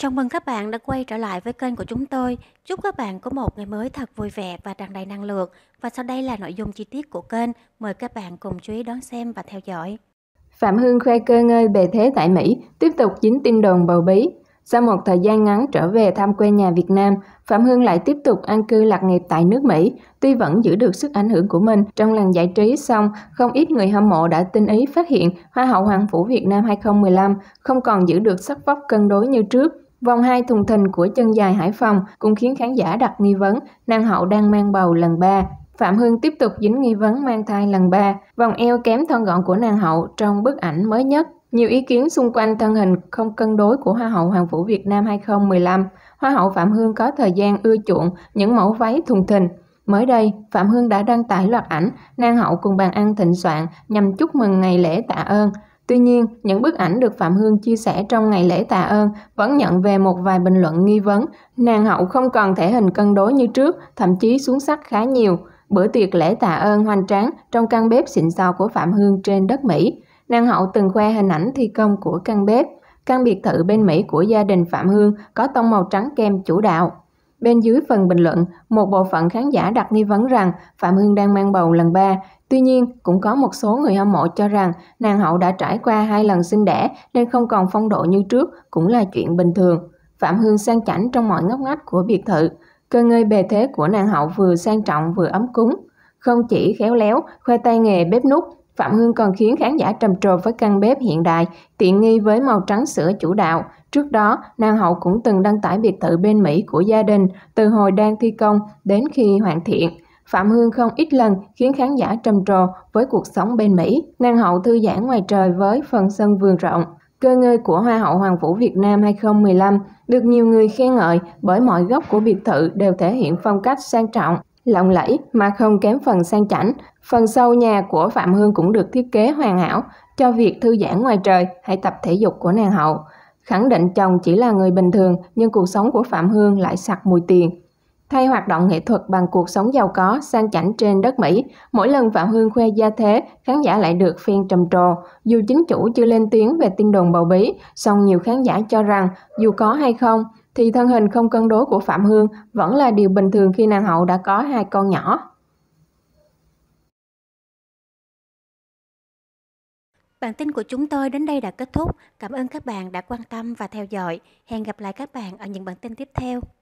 Chào mừng các bạn đã quay trở lại với kênh của chúng tôi. Chúc các bạn có một ngày mới thật vui vẻ và tràn đầy năng lượng. Và sau đây là nội dung chi tiết của kênh. Mời các bạn cùng chú ý đón xem và theo dõi. Phạm Hương khoe cơ ngơi bề thế tại Mỹ, tiếp tục chính tin đồn bầu bí. Sau một thời gian ngắn trở về thăm quê nhà Việt Nam, Phạm Hương lại tiếp tục an cư lạc nghiệp tại nước Mỹ. Tuy vẫn giữ được sức ảnh hưởng của mình trong làng giải trí, song không ít người hâm mộ đã tinh ý phát hiện Hoa hậu Hoàng phủ Việt Nam 2015 không còn giữ được sắc vóc cân đối như trước. Vòng 2 thùng thình của chân dài Hải Phòng cũng khiến khán giả đặt nghi vấn nàng hậu đang mang bầu lần 3. Phạm Hương tiếp tục dính nghi vấn mang thai lần 3, vòng eo kém thon gọn của nàng hậu trong bức ảnh mới nhất. Nhiều ý kiến xung quanh thân hình không cân đối của Hoa hậu Hoàng vũ Việt Nam 2015. Hoa hậu Phạm Hương có thời gian ưa chuộng những mẫu váy thùng thình. Mới đây, Phạm Hương đã đăng tải loạt ảnh nàng hậu cùng bàn ăn thịnh soạn nhằm chúc mừng ngày lễ tạ ơn. Tuy nhiên, những bức ảnh được Phạm Hương chia sẻ trong ngày lễ tạ ơn vẫn nhận về một vài bình luận nghi vấn. Nàng hậu không còn thể hình cân đối như trước, thậm chí xuống sắc khá nhiều. Bữa tiệc lễ tạ ơn hoành tráng trong căn bếp xịn sò của Phạm Hương trên đất Mỹ. Nàng hậu từng khoe hình ảnh thi công của căn bếp. Căn biệt thự bên Mỹ của gia đình Phạm Hương có tông màu trắng kem chủ đạo. Bên dưới phần bình luận, một bộ phận khán giả đặt nghi vấn rằng Phạm Hương đang mang bầu lần 3. Tuy nhiên, cũng có một số người hâm mộ cho rằng nàng hậu đã trải qua hai lần sinh đẻ nên không còn phong độ như trước cũng là chuyện bình thường. Phạm Hương sang chảnh trong mọi ngóc ngách của biệt thự. Cơ ngơi bề thế của nàng hậu vừa sang trọng vừa ấm cúng. Không chỉ khéo léo, khoe tay nghề bếp nút Phạm Hương còn khiến khán giả trầm trồ với căn bếp hiện đại, tiện nghi với màu trắng sữa chủ đạo. Trước đó, nàng hậu cũng từng đăng tải biệt thự bên Mỹ của gia đình, từ hồi đang thi công đến khi hoàn thiện. Phạm Hương không ít lần khiến khán giả trầm trồ với cuộc sống bên Mỹ. Nàng hậu thư giãn ngoài trời với phần sân vườn rộng. Cơ ngơi của Hoa hậu Hoàng vũ Việt Nam 2015 được nhiều người khen ngợi bởi mọi góc của biệt thự đều thể hiện phong cách sang trọng, lộng lẫy mà không kém phần sang chảnh. Phần sâu nhà của Phạm Hương cũng được thiết kế hoàn hảo cho việc thư giãn ngoài trời hay tập thể dục của nàng hậu. Khẳng định chồng chỉ là người bình thường nhưng cuộc sống của Phạm Hương lại sặc mùi tiền. Thay hoạt động nghệ thuật bằng cuộc sống giàu có, sang chảnh trên đất Mỹ, mỗi lần Phạm Hương khoe gia thế, khán giả lại được phen trầm trồ. Dù chính chủ chưa lên tiếng về tin đồn bầu bí, song nhiều khán giả cho rằng dù có hay không, thì thân hình không cân đối của Phạm Hương vẫn là điều bình thường khi nàng hậu đã có hai con nhỏ. Bản tin của chúng tôi đến đây đã kết thúc. Cảm ơn các bạn đã quan tâm và theo dõi. Hẹn gặp lại các bạn ở những bản tin tiếp theo.